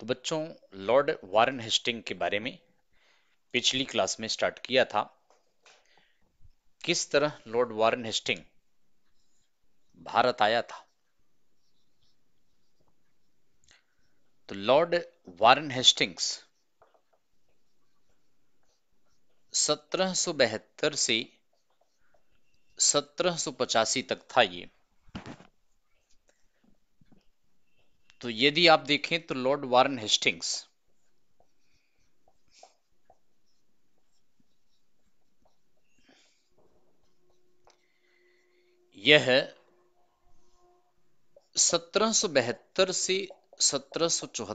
तो बच्चों Lord वारन Hasting के बारे में पिछली क्लास में स्टार्ट किया था किस तरह लॉर्ड वारन हेस्टिंग भारत आया था तो लॉर्ड वारन हेस्टिंग्स 1772 से सत्रह तक था ये तो यदि आप देखें तो लॉर्ड वारन हेस्टिंग्स यह सत्रह से सत्रह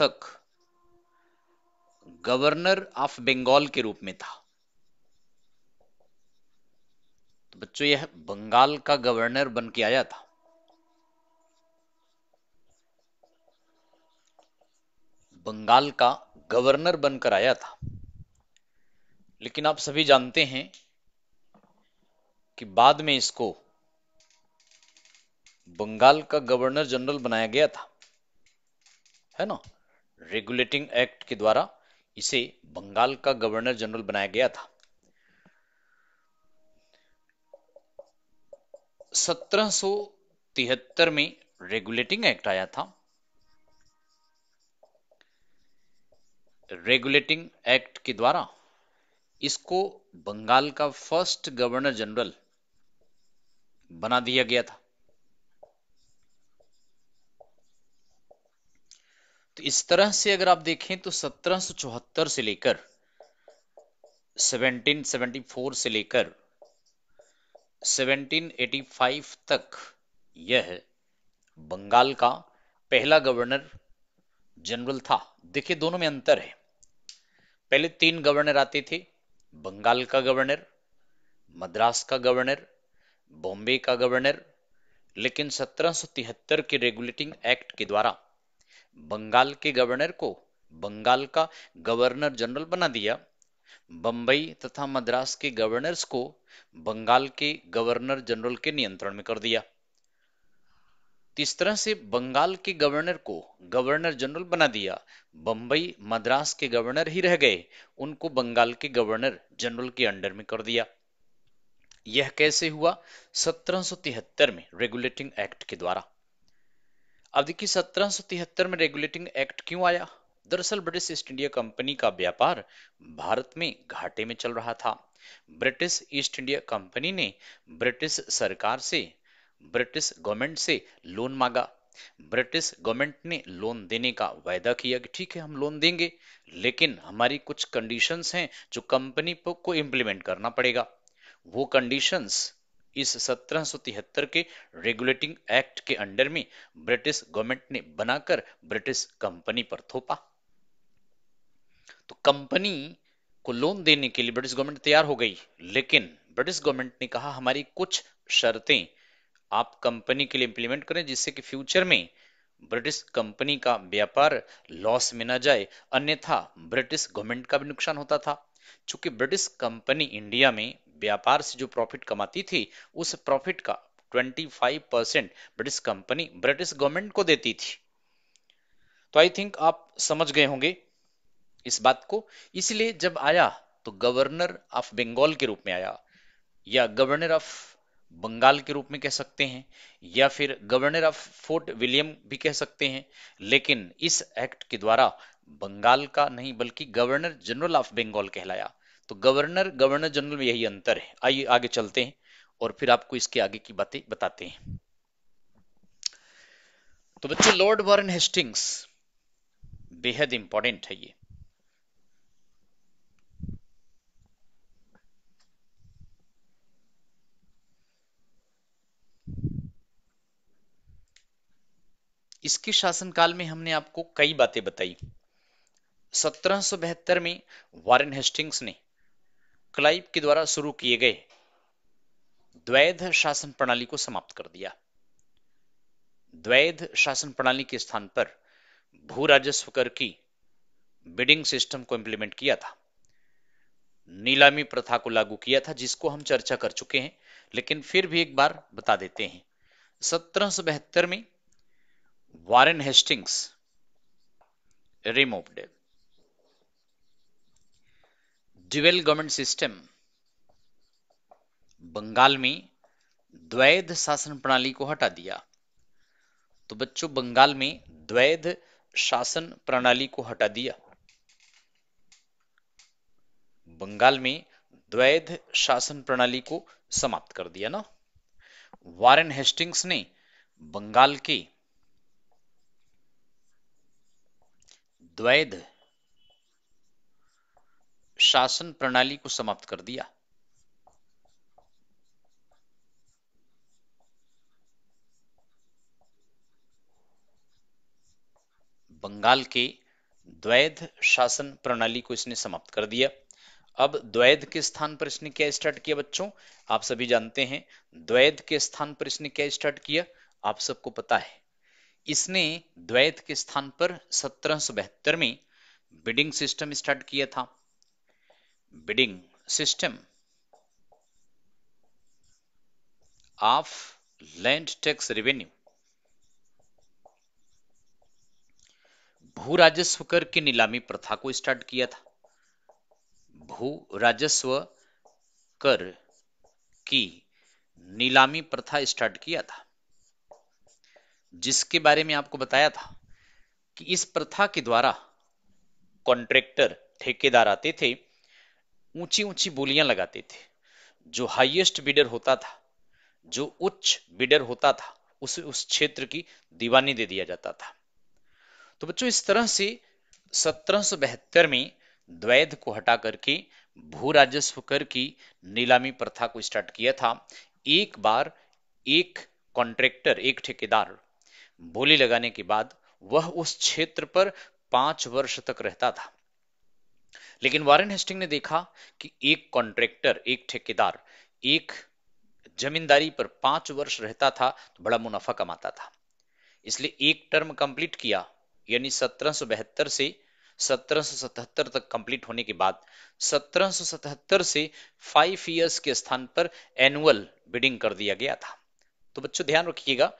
तक गवर्नर ऑफ बंगाल के रूप में था तो बच्चों यह बंगाल का गवर्नर बन के आया था बंगाल का गवर्नर बनकर आया था लेकिन आप सभी जानते हैं कि बाद में इसको बंगाल का गवर्नर जनरल बनाया गया था है ना रेगुलेटिंग एक्ट के द्वारा इसे बंगाल का गवर्नर जनरल बनाया गया था 1773 में रेगुलेटिंग एक्ट आया था रेगुलेटिंग एक्ट के द्वारा इसको बंगाल का फर्स्ट गवर्नर जनरल बना दिया गया था तो इस तरह से अगर आप देखें तो 1774 से लेकर 1774 से लेकर 1785 तक यह बंगाल का पहला गवर्नर जनरल था देखिए दोनों में अंतर है पहले तीन गवर्नर आते थे बंगाल का गवर्नर मद्रास का गवर्नर बॉम्बे का गवर्नर लेकिन 1773 के रेगुलेटिंग एक्ट के द्वारा बंगाल के गवर्नर को बंगाल का गवर्नर जनरल बना दिया बंबई तथा मद्रास के गवर्नर्स को बंगाल के गवर्नर जनरल के नियंत्रण में कर दिया इस तरह से बंगाल के गवर्नर को गवर्नर जनरल बना दिया बंबई मद्रास के गवर्नर ही रह गए उनको बंगाल के गवर्नर जनरल के अंडर में कर दिया यह कैसे हुआ 1773 में रेगुलेटिंग एक्ट के द्वारा अब देखिए 1773 में रेगुलेटिंग एक्ट क्यों आया दरअसल ब्रिटिश ईस्ट इंडिया कंपनी का व्यापार भारत में घाटे में चल रहा था ब्रिटिश ईस्ट इंडिया कंपनी ने ब्रिटिश सरकार से ब्रिटिश गवर्नमेंट से लोन मांगा ब्रिटिश गवर्नमेंट ने लोन देने का वायदा किया कि ठीक है हम लोन देंगे लेकिन हमारी कुछ कंडीशंस हैं जो कंपनी को इंप्लीमेंट करना पड़ेगा वो कंडीशंस इस सत्रह के रेगुलेटिंग एक्ट के अंडर में ब्रिटिश गवर्नमेंट ने बनाकर ब्रिटिश कंपनी पर थोपा तो कंपनी को लोन देने के लिए ब्रिटिश गवर्नमेंट तैयार हो गई लेकिन ब्रिटिश गवर्नमेंट ने कहा हमारी कुछ शर्तें आप कंपनी के लिए इंप्लीमेंट करें जिससे कि फ्यूचर में ब्रिटिश कंपनी का व्यापार लॉस में ना जाए अन्यथा ब्रिटिश गवर्नमेंट का भी नुकसान होता था चूंकि ब्रिटिश कंपनी इंडिया में व्यापार से जो प्रॉफिट कमाती थी उस प्रॉफिट का 25 percent British company British government को देती थी तो आई थिंक आप समझ गए होंगे इस बात को इसलिए जब आया तो गवर्नर ऑफ बंगाल के रूप में आया या गवर्नर ऑफ बंगाल के रूप में कह सकते हैं या फिर गवर्नर ऑफ फोर्ट विलियम भी कह सकते हैं लेकिन इस एक्ट के द्वारा बंगाल का नहीं बल्कि गवर्नर जनरल ऑफ बंगाल कहलाया तो गवर्नर गवर्नर जनरल में यही अंतर है आइए आगे चलते हैं और फिर आपको इसके आगे की बातें बताते हैं तो बच्चे लॉर्ड वारन हेस्टिंग्स बेहद इंपॉर्टेंट है ये इसके शासनकाल में हमने आपको कई बातें बताई सत्रह में वारेन हेस्टिंग्स ने क्लाइव के द्वारा शुरू किए गए द्वैध शासन प्रणाली को समाप्त कर दिया द्वैध शासन प्रणाली के स्थान पर भू राजस्व कर की बिडिंग सिस्टम को इंप्लीमेंट किया था नीलामी प्रथा को लागू किया था जिसको हम चर्चा कर चुके हैं लेकिन फिर भी एक बार बता देते हैं सत्रह में Warren Hastings removed. Dual government system Bengal में द्वैध शासन प्रणाली को हटा दिया तो बच्चों बंगाल में द्वैध शासन प्रणाली को हटा दिया बंगाल में द्वैध शासन प्रणाली को समाप्त कर दिया ना वारेन हेस्टिंग्स ने बंगाल के द्वैध शासन प्रणाली को समाप्त कर दिया बंगाल के द्वैध शासन प्रणाली को इसने समाप्त कर दिया अब द्वैध के स्थान पर इसने क्या स्टार्ट किया बच्चों आप सभी जानते हैं द्वैध के स्थान पर इसने क्या स्टार्ट किया आप सबको पता है इसने द्वैत के स्थान पर सत्रह में बिडिंग सिस्टम स्टार्ट किया था bidding system of land tax revenue भू राजस्व कर की नीलामी प्रथा को स्टार्ट किया था भू राजस्व कर की नीलामी प्रथा स्टार्ट किया था जिसके बारे में आपको बताया था कि इस प्रथा के द्वारा कॉन्ट्रेक्टर ठेकेदार आते थे ऊंची ऊंची बोलियां लगाते थे जो हाईएस्ट बिडर होता था जो उच्च बिडर होता था उसे उस क्षेत्र की दीवानी दे दिया जाता था तो बच्चों इस तरह से सत्रह में द्वैध को हटा करके भू राजस्व कर की नीलामी प्रथा को स्टार्ट किया था एक बार एक कॉन्ट्रेक्टर एक ठेकेदार बोली लगाने के बाद वह उस क्षेत्र पर पांच वर्ष तक रहता था लेकिन वारेन हेस्टिंग ने देखा कि एक कॉन्ट्रेक्टर एक ठेकेदार एक जमींदारी पर पांच वर्ष रहता था तो बड़ा मुनाफा कमाता था इसलिए एक टर्म कंप्लीट किया यानी सत्रह से 1777 तक कंप्लीट होने के बाद 1777 से फाइव इयर्स के स्थान पर एनुअल बिडिंग कर दिया गया था तो बच्चों ध्यान रखिएगा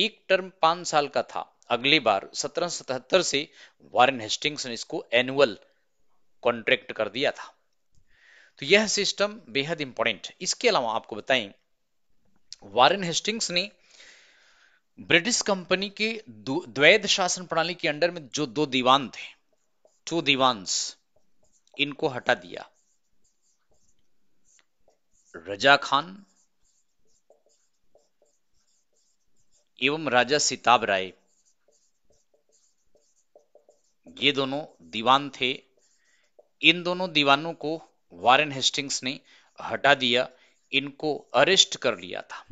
एक टर्म पांच साल का था अगली बार सत्रह से वारेन हेस्टिंग्स ने इसको एनुअल कॉन्ट्रैक्ट कर दिया था तो यह सिस्टम बेहद इंपॉर्टेंट इसके अलावा आपको बताएं वारेन हेस्टिंग्स ने ब्रिटिश कंपनी के द्वैध शासन प्रणाली के अंडर में जो दो दीवान थे टू दीवान्स इनको हटा दिया रजा खान एवं राजा सिताब राय ये दोनों दीवान थे इन दोनों दीवानों को वारेन हेस्टिंग्स ने हटा दिया इनको अरेस्ट कर लिया था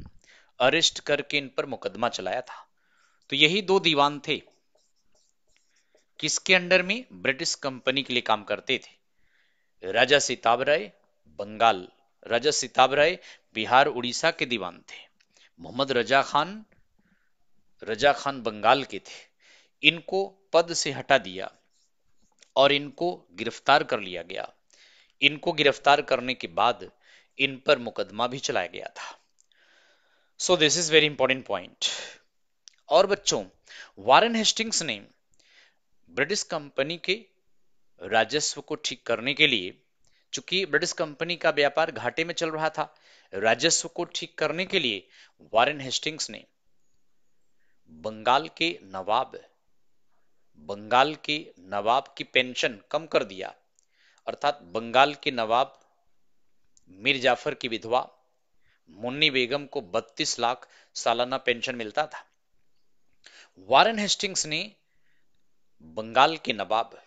अरेस्ट करके इन पर मुकदमा चलाया था तो यही दो दीवान थे किसके अंडर में ब्रिटिश कंपनी के लिए काम करते थे राजा सिताब राय बंगाल राजा सिताब राय बिहार उड़ीसा के दीवान थे मोहम्मद रजा खान रजा खान बंगाल के थे इनको पद से हटा दिया और इनको गिरफ्तार कर लिया गया इनको गिरफ्तार करने के बाद इन पर मुकदमा भी चलाया गया था so this is very important point और बच्चों वारन हेस्टिंग्स ने ब्रिटिश कंपनी के राजस्व को ठीक करने के लिए चूंकि ब्रिटिश कंपनी का व्यापार घाटे में चल रहा था राजस्व को ठीक करने के लिए वारन हेस्टिंग्स ने बंगाल के नवाब बंगाल के नवाब की पेंशन कम कर दिया अर्थात बंगाल के नवाब मीर जाफर की विधवा मुन्नी बेगम को 32 लाख सालाना पेंशन मिलता था वारन हेस्टिंग्स ने बंगाल के नवाब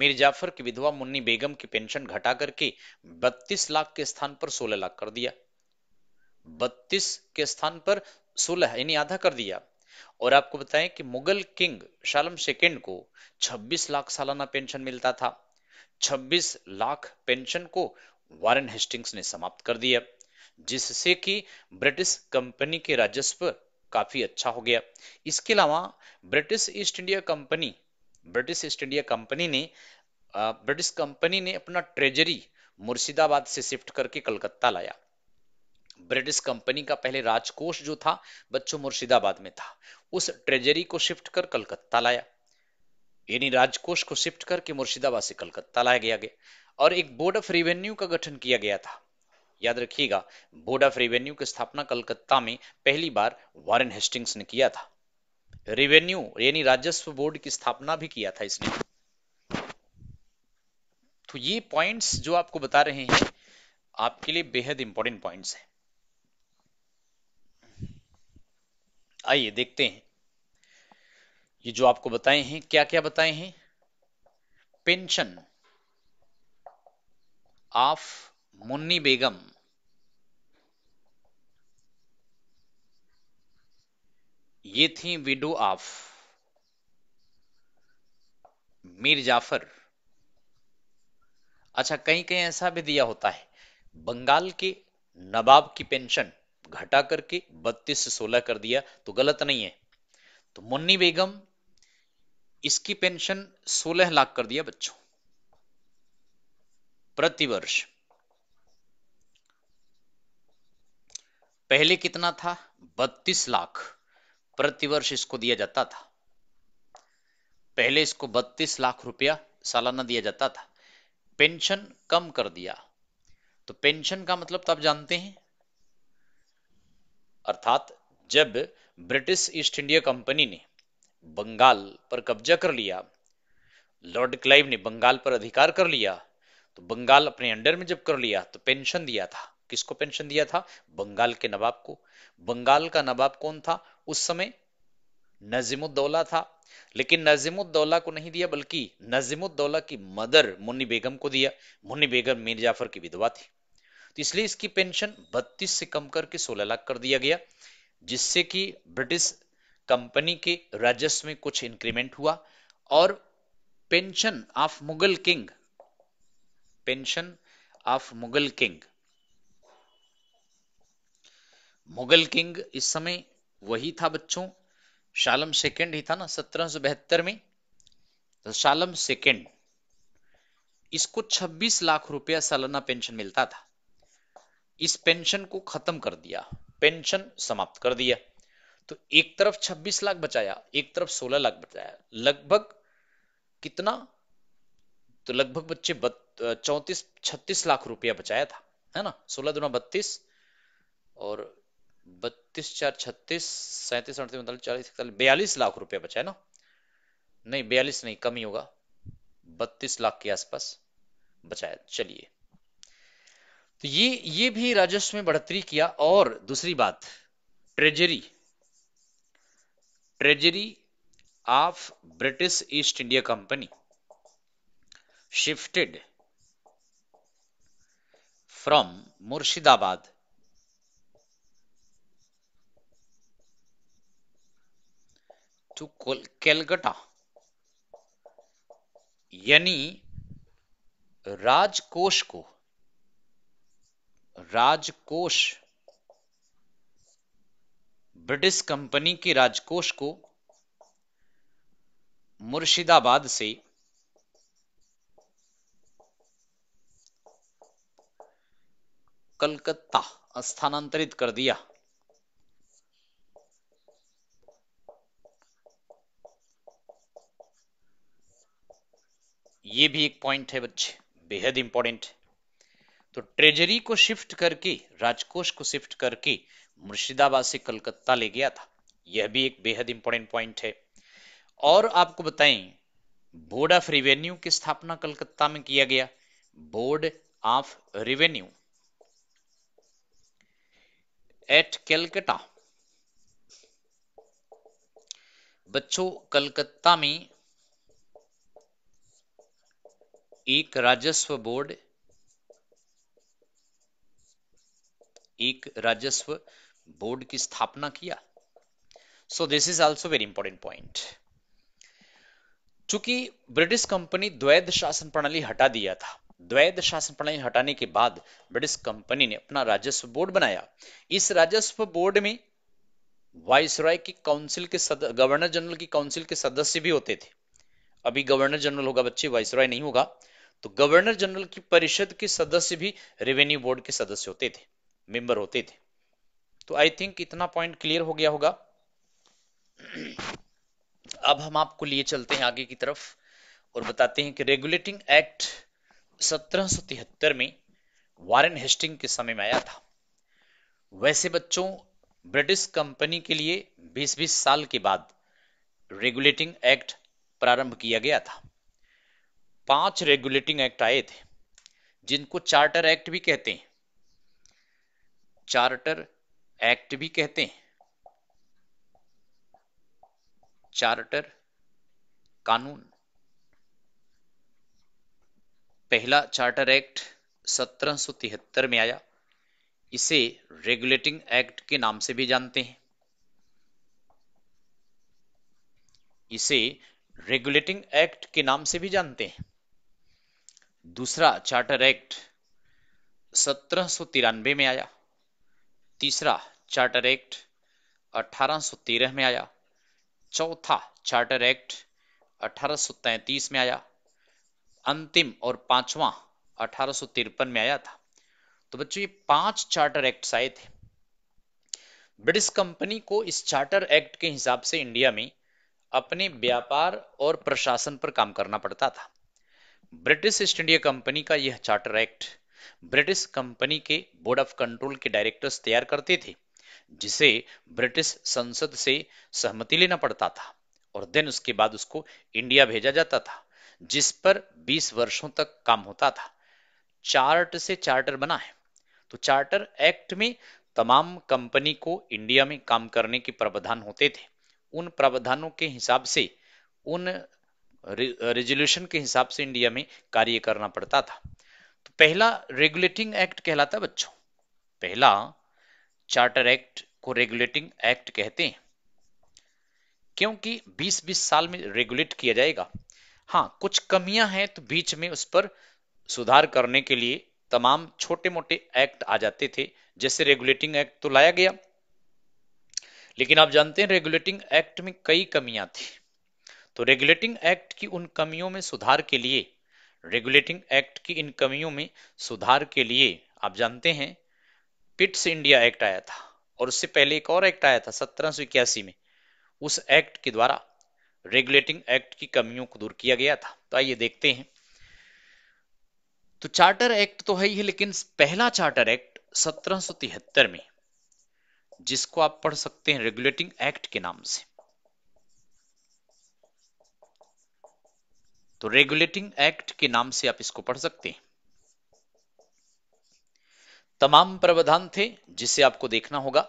मीर जाफर की विधवा मुन्नी बेगम की पेंशन घटा करके 32 लाख के स्थान पर 16 लाख कर दिया 32 के स्थान पर 16 यानी आधा कर दिया और आपको बताएं कि मुगल किंग शालम सेकेंड को 26 लाख सालाना पेंशन मिलता था 26 लाख पेंशन को वारन हेस्टिंग्स ने समाप्त कर दिया जिससे कि ब्रिटिश कंपनी के राजस्व काफी अच्छा हो गया इसके अलावा British East India Company British East India Company ने ब्रिटिश कंपनी ने अपना ट्रेजरी मुर्शिदाबाद से शिफ्ट करके कलकत्ता लाया ब्रिटिश कंपनी का पहले राजकोष जो था बच्चों मुर्शिदाबाद में था उस ट्रेजरी को शिफ्ट कर कलकत्ता लाया यानी राजकोष को शिफ्ट करके मुर्शिदाबाद से कलकत्ता लाया गया गया और एक बोर्ड ऑफ रेवेन्यू का गठन किया गया था याद रखिएगा बोर्ड ऑफ रेवेन्यू की स्थापना कलकत्ता में पहली बार वॉरेन हेस्टिंग्स ने किया था रेवेन्यू यानी राजस्व बोर्ड की स्थापना भी किया था इसने तो ये पॉइंट्स जो आपको बता रहे हैं आपके लिए बेहद इंपॉर्टेंट पॉइंट्स हैं आइए देखते हैं ये जो आपको बताए हैं क्या क्या बताए हैं पेंशन ऑफ मुन्नी बेगम ये थी विडो ऑफ मीर जाफर अच्छा कहीं कहीं ऐसा भी दिया होता है बंगाल के नवाब की पेंशन घटा करके 32 से 16 कर दिया तो गलत नहीं है तो मुन्नी बेगम इसकी पेंशन 16 लाख कर दिया बच्चों प्रतिवर्ष पहले कितना था 32 लाख प्रतिवर्ष इसको दिया जाता था पहले इसको 32 लाख रुपया सालाना दिया जाता था पेंशन कम कर दिया तो पेंशन का मतलब तो आप जानते हैं अर्थात जब ब्रिटिश ईस्ट इंडिया कंपनी ने बंगाल पर कब्जा कर लिया लॉर्ड क्लाइव ने बंगाल पर अधिकार कर लिया तो बंगाल अपने अंडर में जब कर लिया तो पेंशन दिया था किसको पेंशन दिया था बंगाल के नवाब को बंगाल का नवाब कौन था उस समय नजीमुद्दौला था लेकिन नजीमुद्दौला को नहीं दिया बल्कि नजीमुद्दौला की मदर मुन्नी बेगम को दिया मुन्नी बेगम मीर जाफर की विधवा थी तो इसलिए इसकी पेंशन 32 से कम करके 16 लाख कर दिया गया जिससे कि ब्रिटिश कंपनी के राजस्व में कुछ इंक्रीमेंट हुआ और pension of Mughal king pension of Mughal king Mughal king इस समय वही था बच्चों शालम सेकेंड ही था ना सत्रह में तो शालम सेकेंड इसको 26 लाख रुपया सालाना पेंशन मिलता था इस पेंशन को खत्म कर दिया पेंशन समाप्त कर दिया तो एक तरफ 26 लाख बचाया एक तरफ 16 लाख बचाया लगभग कितना तो लगभग बच्चे चौतीस छत्तीस लाख रुपया बचाया था है ना सोलह दुना बत्तीस और बत्तीस चार छत्तीस सैंतीस अड़तीस उनतालीस चालीस इकतालीस बयालीस लाख रुपया बचा है ना नहीं बयालीस नहीं कम ही होगा बत्तीस लाख के आसपास बचाया चलिए तो ये ये भी राजस्व में बढ़ोतरी किया और दूसरी बात treasury treasury of British East India Company shifted from Murshidabad to Calcutta यानी राजकोष को राजकोष ब्रिटिश कंपनी के राजकोष को मुर्शिदाबाद से कलकत्ता स्थानांतरित कर दिया ये भी एक पॉइंट है बच्चे बेहद इंपॉर्टेंट तो ट्रेजरी को शिफ्ट करके राजकोष को शिफ्ट करके मुर्शिदाबाद से कलकत्ता ले गया था यह भी एक बेहद इंपॉर्टेंट पॉइंट है और आपको बताएं बोर्ड ऑफ रिवेन्यू की स्थापना कलकत्ता में किया गया board of revenue at Calcutta बच्चों कलकत्ता में एक राजस्व बोर्ड एक राजस्व बोर्ड की स्थापना किया so this is also very important point चूंकि ब्रिटिश कंपनी द्वैध शासन प्रणाली हटा दिया था द्वैध शासन प्रणाली हटाने के बाद ब्रिटिश कंपनी ने अपना राजस्व बोर्ड बनाया इस राजस्व बोर्ड में रॉय की काउंसिल के गवर्नर जनरल की काउंसिल के सदस्य भी होते थे अभी गवर्नर जनरल होगा बच्चे रॉय नहीं होगा तो गवर्नर जनरल की परिषद के सदस्य भी रेवेन्यू बोर्ड के सदस्य होते थे मेंबर होते थे तो आई थिंक इतना पॉइंट क्लियर हो गया होगा अब हम आपको लिए चलते हैं आगे की तरफ और बताते हैं कि रेगुलेटिंग एक्ट सत्रह में वारेन हेस्टिंग के समय में आया था वैसे बच्चों ब्रिटिश कंपनी के लिए 20-20 साल के बाद रेगुलेटिंग एक्ट प्रारंभ किया गया था पांच रेगुलेटिंग एक्ट आए थे जिनको चार्टर एक्ट भी कहते हैं चार्टर एक्ट भी कहते हैं चार्टर कानून पहला चार्टर एक्ट सत्रह में आया इसे रेगुलेटिंग एक्ट के नाम से भी जानते हैं इसे रेगुलेटिंग एक्ट के नाम से भी जानते हैं दूसरा चार्टर एक्ट सत्रह में आया तीसरा चार्टर एक्ट 1813 में आया चौथा चार्टर एक्ट 1833 में आया अंतिम और पांचवा अठारह में आया था तो बच्चों ये पांच चार्टर एक्ट आए थे ब्रिटिश कंपनी को इस चार्टर एक्ट के हिसाब से इंडिया में अपने व्यापार और प्रशासन पर काम करना पड़ता था ब्रिटिश ईस्ट इंडिया कंपनी का यह चार्टर एक्ट ब्रिटिश कंपनी के बोर्ड ऑफ कंट्रोल के डायरेक्टर्स तैयार करते थे जिसे ब्रिटिश संसद से सहमति लेना पड़ता था और देन उसके बाद उसको इंडिया भेजा जाता था जिस पर 20 वर्षों तक काम होता था चार्ट से चार्टर बना है तो चार्टर एक्ट में तमाम कंपनी को इंडिया में काम करने के प्रावधान होते थे उन प्रावधानों के हिसाब से उन रेजोल्यूशन के हिसाब से इंडिया में कार्य करना पड़ता था पहला रेगुलेटिंग एक्ट कहलाता है बच्चों पहला चार्टर एक्ट को रेगुलेटिंग एक्ट कहते हैं क्योंकि 20-20 साल में रेगुलेट किया जाएगा हाँ कुछ कमियां हैं तो बीच में उस पर सुधार करने के लिए तमाम छोटे मोटे एक्ट आ जाते थे जैसे रेगुलेटिंग एक्ट तो लाया गया लेकिन आप जानते हैं रेगुलेटिंग एक्ट में कई कमियां थी तो रेगुलेटिंग एक्ट की उन कमियों में सुधार के लिए रेगुलेटिंग एक्ट की इन कमियों में सुधार के लिए आप जानते हैं पिट्स इंडिया एक्ट आया था और उससे पहले एक और एक्ट आया था सत्रह में उस एक्ट के द्वारा रेगुलेटिंग एक्ट की कमियों को दूर किया गया था तो आइए देखते हैं तो चार्टर एक्ट तो है ही लेकिन पहला चार्टर एक्ट सत्रह में जिसको आप पढ़ सकते हैं रेगुलेटिंग एक्ट के नाम से तो रेगुलेटिंग एक्ट के नाम से आप इसको पढ़ सकते हैं तमाम प्रावधान थे जिसे आपको देखना होगा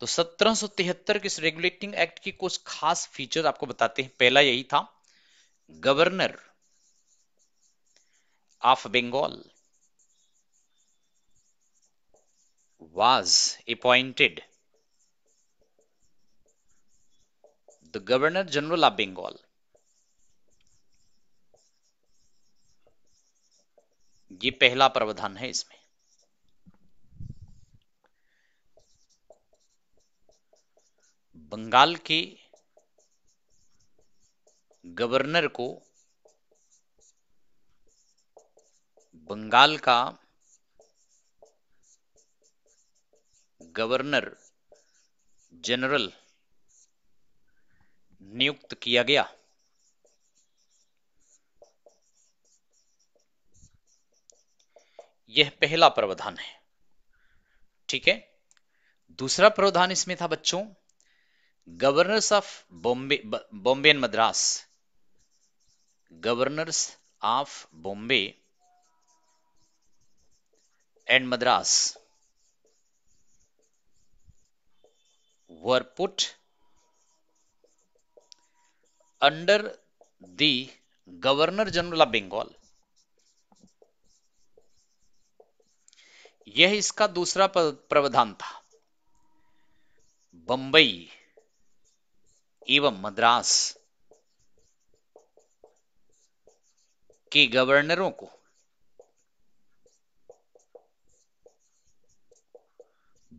तो 1773 के इस रेगुलेटिंग एक्ट की कुछ खास फीचर आपको बताते हैं पहला यही था governor of Bengal was appointed the governor general of Bengal ये पहला प्रावधान है इसमें बंगाल के गवर्नर को बंगाल का गवर्नर जनरल नियुक्त किया गया यह पहला प्रावधान है ठीक है दूसरा प्रावधान इसमें था बच्चों governors of Bombay Bombay and Madras governors of Bombay and Madras were put under the governor general of Bengal यह इसका दूसरा प्रावधान था बंबई एवं मद्रास के गवर्नरों को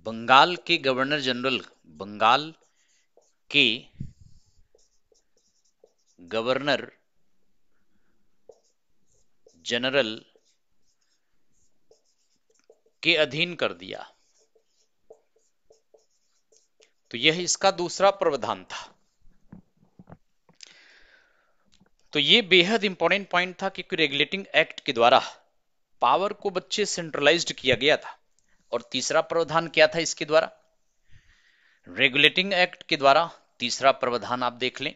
बंगाल के गवर्नर जनरल बंगाल के गवर्नर जनरल के अधीन कर दिया तो यह इसका दूसरा प्रावधान था तो यह बेहद इंपॉर्टेंट पॉइंट था क्योंकि रेगुलेटिंग एक्ट के द्वारा पावर को बच्चे सेंट्रलाइज्ड किया गया था और तीसरा प्रावधान क्या था इसके द्वारा रेगुलेटिंग एक्ट के द्वारा तीसरा प्रावधान आप देख लें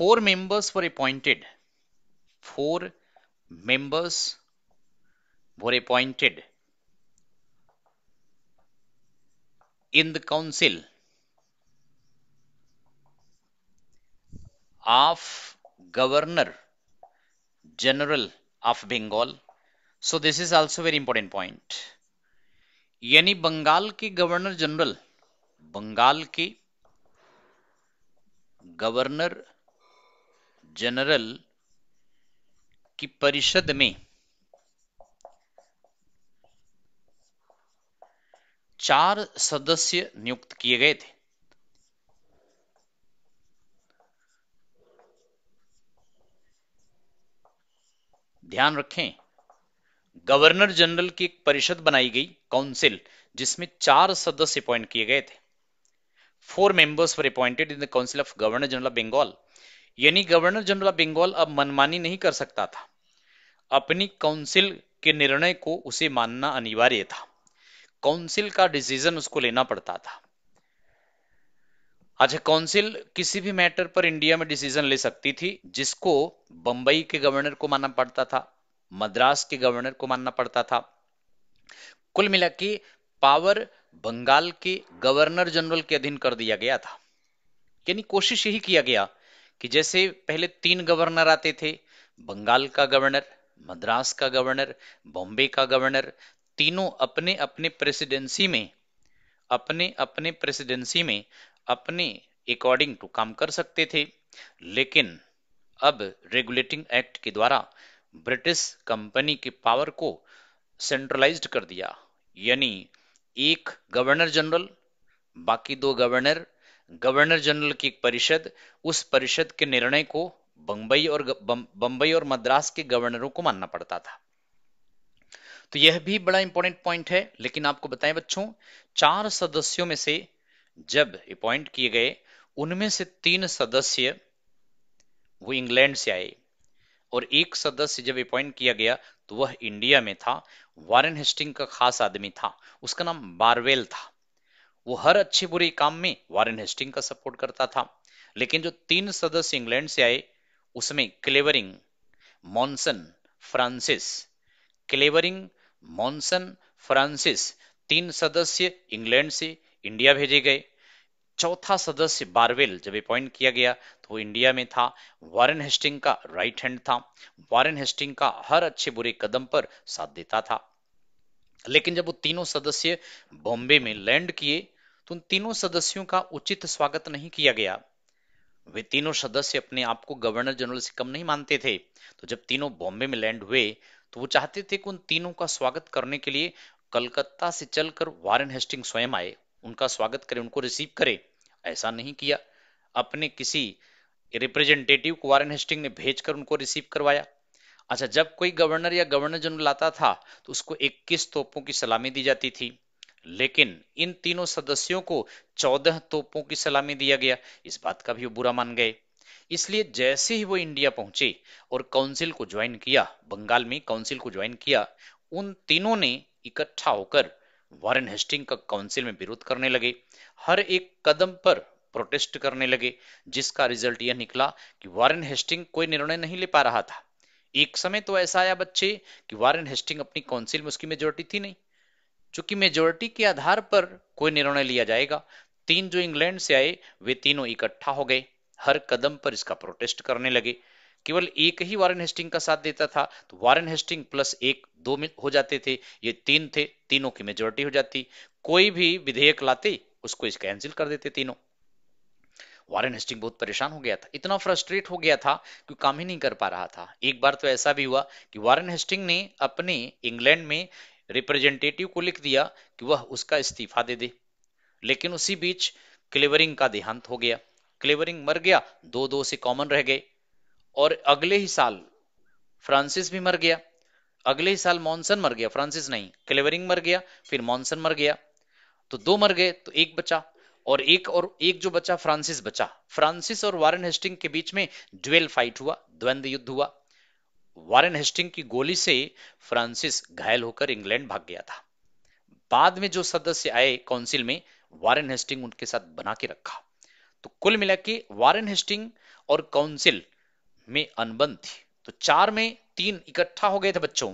four members were appointed. Four members were appointed in the council of governor general of Bengal. So this is also very important point. Yani Bengal Governor General, general Bengal के गवर्नर जनरल की परिषद में चार सदस्य नियुक्त किए गए थे ध्यान रखें गवर्नर जनरल की एक परिषद बनाई गई काउंसिल जिसमें चार सदस्य अपॉइंट किए गए थे four members were appointed in the council of governor general of Bengal यानी गवर्नर जनरल ऑफ बंगाल अब मनमानी नहीं कर सकता था अपनी काउंसिल के निर्णय को उसे मानना अनिवार्य था काउंसिल का डिसीजन उसको लेना पड़ता था अच्छा काउंसिल किसी भी मैटर पर इंडिया में डिसीजन ले सकती थी जिसको बंबई के गवर्नर को मानना पड़ता था मद्रास के गवर्नर को मानना पड़ता था कुल मिला के पावर बंगाल के गवर्नर जनरल के अधीन कर दिया गया था यानी कोशिश यही किया गया कि जैसे पहले तीन गवर्नर आते थे बंगाल का गवर्नर मद्रास का गवर्नर बॉम्बे का गवर्नर तीनों अपने अपने प्रेसिडेंसी में अपने अपने प्रेसिडेंसी में अपने अकॉर्डिंग टू काम कर सकते थे लेकिन अब रेगुलेटिंग एक्ट के द्वारा ब्रिटिश कंपनी के पावर को सेंट्रलाइज्ड कर दिया यानी एक गवर्नर जनरल बाकी दो गवर्नर गवर्नर जनरल की एक परिषद उस परिषद के निर्णय को बंबई और बंबई और मद्रास के गवर्नरों को मानना पड़ता था तो यह भी बड़ा इंपॉर्टेंट पॉइंट है लेकिन आपको बताएं बच्चों चार सदस्यों में से जब अपॉइंट किए गए उनमें से तीन सदस्य वो इंग्लैंड से आए और एक सदस्य जब अपॉइंट किया गया तो वह इंडिया में था वारेन हेस्टिंग का खास आदमी था उसका नाम बारवेल था वो हर अच्छे बुरे काम में वारेन हेस्टिंग का सपोर्ट करता था लेकिन जो तीन सदस्य इंग्लैंड से आए उसमें Clavering Monson Francis Clavering Monson Francis तीन सदस्य इंग्लैंड से इंडिया भेजे गए चौथा सदस्य बारवेल जब अपॉइंट किया गया तो वो इंडिया में था वारेन हेस्टिंग का राइट हैंड था वारेन हेस्टिंग का हर अच्छे बुरे कदम पर साथ देता था लेकिन जब वो तीनों सदस्य बॉम्बे में लैंड किए तो उन तीनों सदस्यों का उचित स्वागत नहीं किया गया वे तीनों सदस्य अपने आप को गवर्नर जनरल से कम नहीं मानते थे तो जब तीनों बॉम्बे में लैंड हुए तो वो चाहते थे कि उन तीनों का स्वागत करने के लिए कलकत्ता से चलकर वारन हेस्टिंग स्वयं आए उनका स्वागत करें उनको रिसीव करें ऐसा नहीं किया अपने किसी रिप्रेजेंटेटिव को वारन हेस्टिंग ने भेजकर उनको रिसीव करवाया अच्छा जब कोई गवर्नर या गवर्नर जनरल आता था तो उसको इक्कीस तोपों की सलामी दी जाती थी लेकिन इन तीनों सदस्यों को चौदह तोपों की सलामी दिया गया इस बात का भी वो बुरा मान गए इसलिए जैसे ही वो इंडिया पहुंचे और काउंसिल को ज्वाइन किया बंगाल में काउंसिल को ज्वाइन किया उन तीनों ने इकट्ठा होकर वारन हेस्टिंग का काउंसिल में विरोध करने लगे हर एक कदम पर प्रोटेस्ट करने लगे जिसका रिजल्ट यह निकला कि वारन हेस्टिंग कोई निर्णय नहीं ले पा रहा था एक समय तो ऐसा आया बच्चे कि वारन हेस्टिंग अपनी काउंसिल में उसकी मेजोरिटी थी नहीं चूंकि मेजोरिटी के आधार पर कोई निर्णय लिया जाएगा तीन जो इंग्लैंड से आए वे तीनों इकट्ठा हो गए हर कदम पर इसका प्रोटेस्ट करने लगे केवल एक ही वारन हेस्टिंग का साथ देता था तो वारन हेस्टिंग प्लस एक दो में हो जाते थे ये तीन थे तीनों की मेजोरिटी हो जाती कोई भी विधेयक लाते उसको इस कैंसिल कर देते तीनों वारन हेस्टिंग बहुत परेशान हो गया था इतना फ्रस्ट्रेट हो गया था कि काम ही नहीं कर पा रहा था एक बार तो ऐसा भी हुआ कि वारन हेस्टिंग ने अपने इंग्लैंड में रिप्रेजेंटेटिव को लिख दिया कि वह उसका इस्तीफा दे दे लेकिन उसी बीच क्लेवरिंग का देहांत हो गया क्लेवरिंग मर गया दो दो से कॉमन रह गए और अगले ही साल फ्रांसिस भी मर गया अगले ही साल मॉनसन मर गया फ्रांसिस नहीं क्लेवरिंग मर गया फिर मॉनसन मर गया तो दो मर गए तो एक बचा और एक और एक जो बचा फ्रांसिस बचा फ्रांसिस और वारन हेस्टिंग के बीच में ड्वेल फाइट हुआ द्वंद्व युद्ध हुआ वारेन हेस्टिंग की गोली से फ्रांसिस घायल होकर इंग्लैंड भाग गया था बाद में जो सदस्य आए काउंसिल में वारेन हेस्टिंग उनके साथ बना के रखा तो कुल मिला के वारेन हेस्टिंग और काउंसिल में अनबन थी तो चार में तीन इकट्ठा हो गए थे बच्चों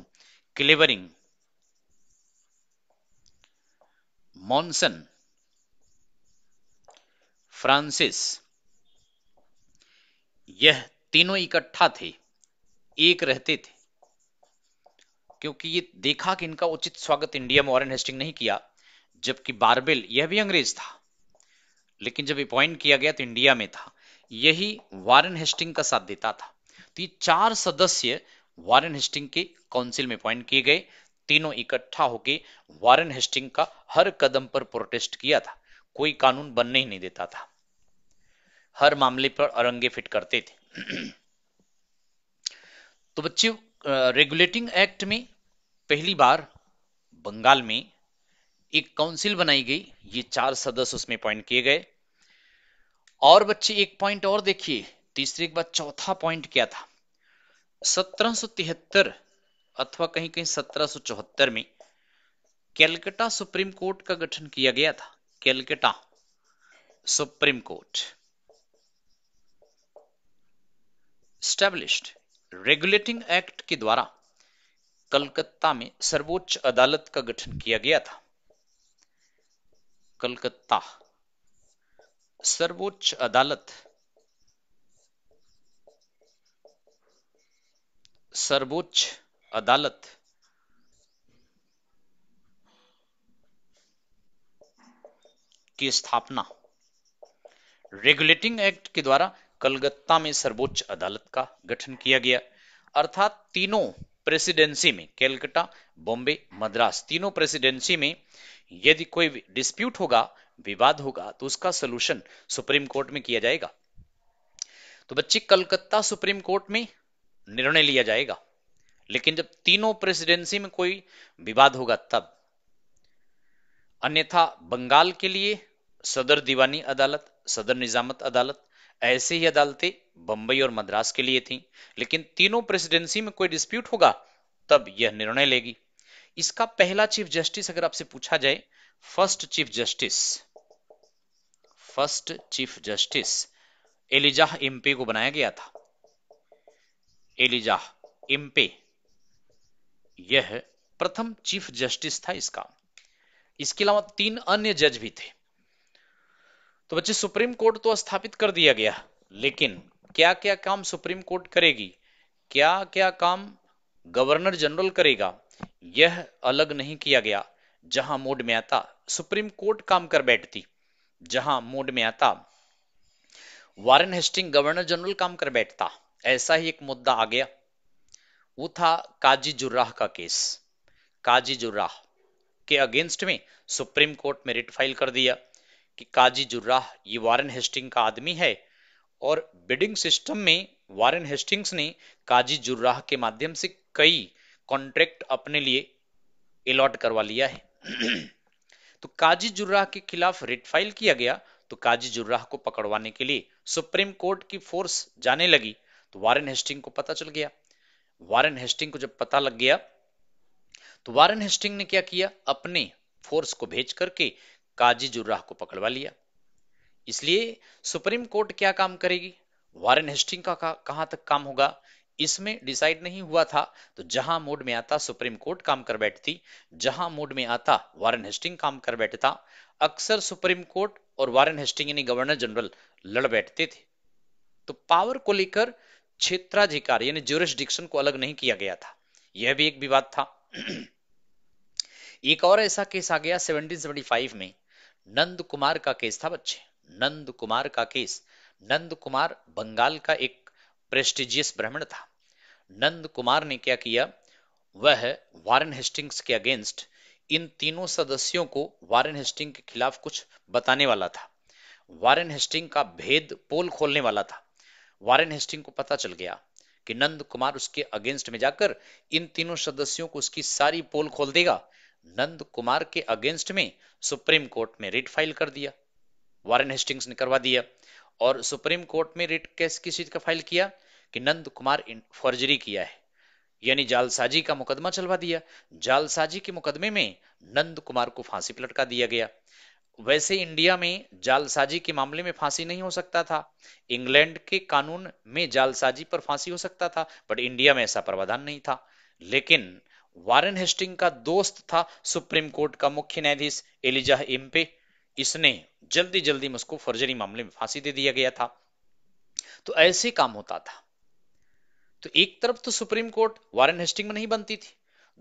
क्लेवरिंग मॉनसन फ्रांसिस यह तीनों इकट्ठा थे एक रहते थे क्योंकि ये देखा कि इनका उचित स्वागत इंडिया में वॉरन हेस्टिंग नहीं किया जबकि बारबेल यह भी अंग्रेज था लेकिन जब अपॉइंट किया गया तो इंडिया में था यही वारन हेस्टिंग का साथ देता था तो ये चार सदस्य वारन हेस्टिंग के काउंसिल में अपॉइंट किए गए तीनों इकट्ठा होकर वारन हेस्टिंग का हर कदम पर प्रोटेस्ट किया था कोई कानून बनने ही नहीं देता था हर मामले पर अरंगे फिट करते थे तो बच्चे रेगुलेटिंग एक्ट में पहली बार बंगाल में एक काउंसिल बनाई गई ये चार सदस्य उसमें पॉइंट किए गए और बच्चे एक पॉइंट और देखिए तीसरे एक बार चौथा पॉइंट क्या था 1773 अथवा कहीं कहीं 1774 में कैलकटा सुप्रीम कोर्ट का गठन किया गया था Calcutta supreme court established regulating act के द्वारा कलकत्ता में सर्वोच्च अदालत का गठन किया गया था कलकत्ता सर्वोच्च अदालत सर्वोच्च अदालत की स्थापना रेगुलेटिंग एक्ट के द्वारा कलकत्ता में सर्वोच्च अदालत का गठन किया गया अर्थात तीनों प्रेसिडेंसी में कैलकटा बॉम्बे मद्रास तीनों प्रेसिडेंसी में यदि कोई डिस्प्यूट होगा विवाद होगा तो उसका सोल्यूशन सुप्रीम कोर्ट में किया जाएगा तो बच्चे कलकत्ता सुप्रीम कोर्ट में निर्णय लिया जाएगा लेकिन जब तीनों प्रेसिडेंसी में कोई विवाद होगा तब अन्यथा बंगाल के लिए सदर दीवानी अदालत सदर निजामत अदालत ऐसे ही अदालतें बंबई और मद्रास के लिए थी लेकिन तीनों प्रेसिडेंसी में कोई डिस्प्यूट होगा तब यह निर्णय लेगी इसका पहला चीफ जस्टिस अगर आपसे पूछा जाए first chief justice first chief justice Elijah Impey को बनाया गया था एलिजाह इम्पे यह प्रथम चीफ जस्टिस था इसका इसके अलावा तीन अन्य जज भी थे तो बच्चे सुप्रीम कोर्ट तो स्थापित कर दिया गया लेकिन क्या क्या काम सुप्रीम कोर्ट करेगी क्या क्या काम गवर्नर जनरल करेगा यह अलग नहीं किया गया जहां मोड में आता सुप्रीम कोर्ट काम कर बैठती जहां मोड में आता वारन हेस्टिंग गवर्नर जनरल काम कर बैठता ऐसा ही एक मुद्दा आ गया वो था काजी जुर्राह का केस काजी जुर्राह के अगेंस्ट में सुप्रीम कोर्ट में रिट फाइल कर दिया कि काजी जुर्राह ये वारन हेस्टिंग का आदमी है और बिडिंग सिस्टम में वारन हेस्टिंग्स ने काजी जुर्राह के माध्यम से कई कॉन्ट्रैक्ट अपने लिए अलॉट करवा लिया है तो काजी जुर्राह के खिलाफ रिट फाइल किया गया तो काजी जुर्राह को पकड़वाने के लिए सुप्रीम कोर्ट की फोर्स जाने लगी तो वारन हेस्टिंग को पता चल गया वारन हेस्टिंग को जब पता लग गया तो वारन हेस्टिंग ने क्या किया अपने फोर्स को भेज करके काजी जुर्राह को पकड़वा लिया इसलिए सुप्रीम कोर्ट क्या काम करेगी वारेन हेस्टिंग का, का कहां तक काम होगा इसमें डिसाइड नहीं हुआ था तो जहां मोड में आता सुप्रीम कोर्ट काम कर बैठती जहां मोड में आता वारेन हेस्टिंग काम कर बैठता अक्सर सुप्रीम कोर्ट और वारेन हेस्टिंग यानी गवर्नर जनरल लड़ बैठते थे तो पावर को लेकर क्षेत्राधिकार यानी ज्यूरिस्डिक्शन को अलग नहीं किया गया था यह भी एक विवाद था एक और ऐसा केस आ गया 1775 में नंद कुमार का केस था बच्चे नंद कुमार का केस नंद कुमार बंगाल का एक प्रेस्टिजियस ब्राह्मण था नंद कुमार ने क्या किया वह वारन हेस्टिंग्स के अगेंस्ट इन तीनों सदस्यों को वारन हेस्टिंग के खिलाफ कुछ बताने वाला था वारन हेस्टिंग का भेद पोल खोलने वाला था वारन हेस्टिंग को पता चल गया कि नंद कुमार उसके अगेंस्ट में जाकर इन तीनों सदस्यों को उसकी सारी पोल खोल देगा नंद कुमार के अगेंस्ट में सुप्रीम कोर्ट में रिट फाइल कर दिया वारन हेस्टिंग्स ने करवा दिया और सुप्रीम कोर्ट में रिट केस किस चीज का फाइल किया कि नंद कुमार फर्जरी किया है यानी जालसाजी का मुकदमा चलवा दिया जालसाजी के मुकदमे में नंद कुमार को फांसी पर लटका दिया गया वैसे इंडिया में जालसाजी के मामले में फांसी नहीं हो सकता था इंग्लैंड के कानून में जालसाजी पर फांसी हो सकता था बट इंडिया में ऐसा प्रावधान नहीं था लेकिन वारन हेस्टिंग का दोस्त था सुप्रीम कोर्ट का मुख्य न्यायाधीश एलिजा इम्पे इसने जल्दी जल्दी में उसको फर्जरी मामले में फांसी दे दिया गया था तो ऐसे काम होता था तो एक तरफ तो सुप्रीम कोर्ट वारन हेस्टिंग में नहीं बनती थी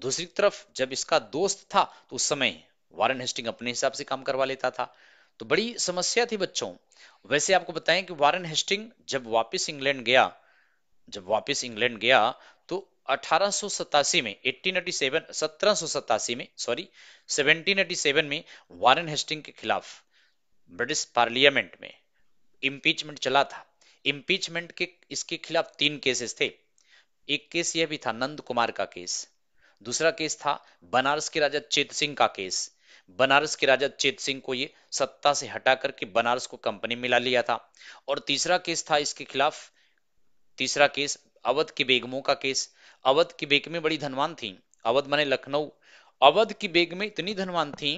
दूसरी तरफ जब इसका दोस्त था तो उस समय वारन हेस्टिंग अपने हिसाब से काम करवा लेता था तो बड़ी समस्या थी बच्चों वैसे आपको बताएं कि वारन हेस्टिंग जब वापस इंग्लैंड गया जब वापस इंग्लैंड गया में में सॉरी में वारन हेस्टिंग के खिलाफ ब्रिटिश पार्लियामेंट में इम्पीचमेंट चला था इम्पीचमेंट के इसके खिलाफ तीन केसेस थे एक केस यह भी था नंद कुमार का केस दूसरा केस था बनारस के राजा चेत सिंह का केस बनारस के राजा चेत सिंह को ये सत्ता से हटा करके बनारस को कंपनी मिला लिया था और तीसरा केस था इसके खिलाफ तीसरा केस अवध के बेगमों का केस अवध की बेग में बड़ी धनवान थी अवध माने लखनऊ अवध की बेग में इतनी धनवान थी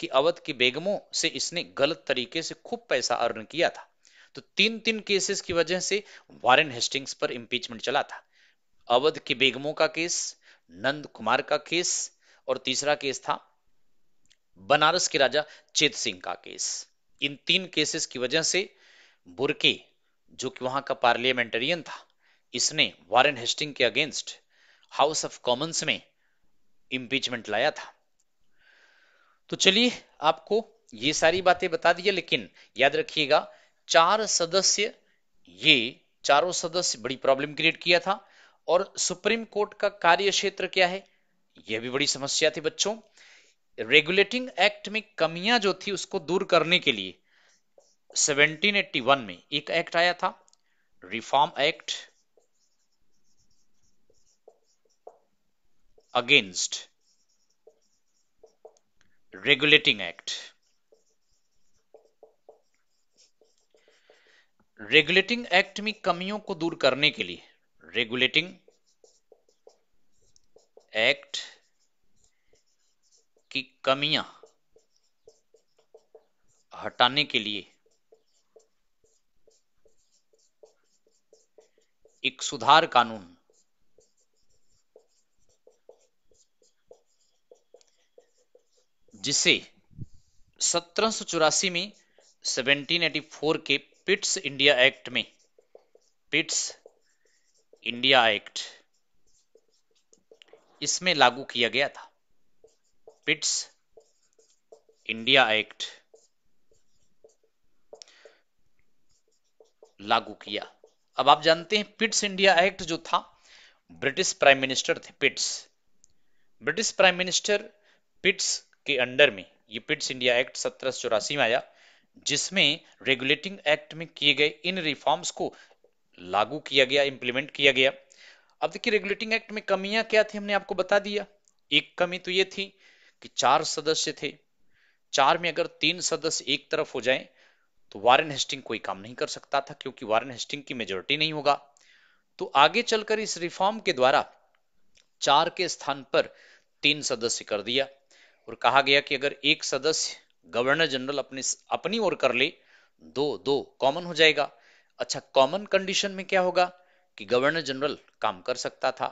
कि अवध की बेगमों से इसने गलत तरीके से खूब पैसा अर्न किया था तो तीन तीन केसेस की वजह से वारेन हेस्टिंग्स पर इम्पीचमेंट चला था अवध की बेगमों का केस नंद कुमार का केस और तीसरा केस था बनारस के राजा चेत सिंह का केस इन तीन केसेस की वजह से बुरके जो कि वहां का पार्लियामेंटेरियन था इसने वारेन हेस्टिंग के अगेंस्ट हाउस ऑफ कॉमन्स में इम्पीचमेंट लाया था तो चलिए आपको ये सारी बातें बता दिया लेकिन याद रखिएगा चार सदस्य ये चारों सदस्य बड़ी प्रॉब्लम क्रिएट किया था और सुप्रीम कोर्ट का कार्य क्षेत्र क्या है यह भी बड़ी समस्या थी बच्चों रेगुलेटिंग एक्ट में कमियां जो थी उसको दूर करने के लिए 1781 में एक एक्ट आया था reform act against regulating act regulating act में कमियों को दूर करने के लिए रेगुलेटिंग एक्ट की कमियां हटाने के लिए एक सुधार कानून जिसे सत्रह में 1784 के पिट्स इंडिया एक्ट में पिट्स इंडिया एक्ट इसमें लागू किया गया था पिट्स इंडिया एक्ट लागू किया अब आप जानते हैं पिट्स इंडिया एक्ट जो था ब्रिटिश प्राइम मिनिस्टर थे Pitts British prime minister Pitts के अंडर में ये पिट्स इंडिया एक्ट सत्रह में आया जिसमें रेगुलेटिंग एक्ट में किए गए इन रिफॉर्म्स को लागू किया गया इंप्लीमेंट किया गया अब देखिए रेगुलेटिंग एक्ट में कमियां क्या थी हमने आपको बता दिया एक कमी तो ये थी कि चार सदस्य थे चार में अगर तीन सदस्य एक तरफ हो जाएं तो वारन हेस्टिंग कोई काम नहीं कर सकता था क्योंकि वारन हेस्टिंग की मेजोरिटी नहीं होगा तो आगे चलकर इस रिफॉर्म के द्वारा चार के स्थान पर तीन सदस्य कर दिया और कहा गया कि अगर एक सदस्य गवर्नर जनरल अपनी अपनी ओर कर ले दो दो कॉमन हो जाएगा अच्छा कॉमन कंडीशन में क्या होगा कि गवर्नर जनरल काम कर सकता था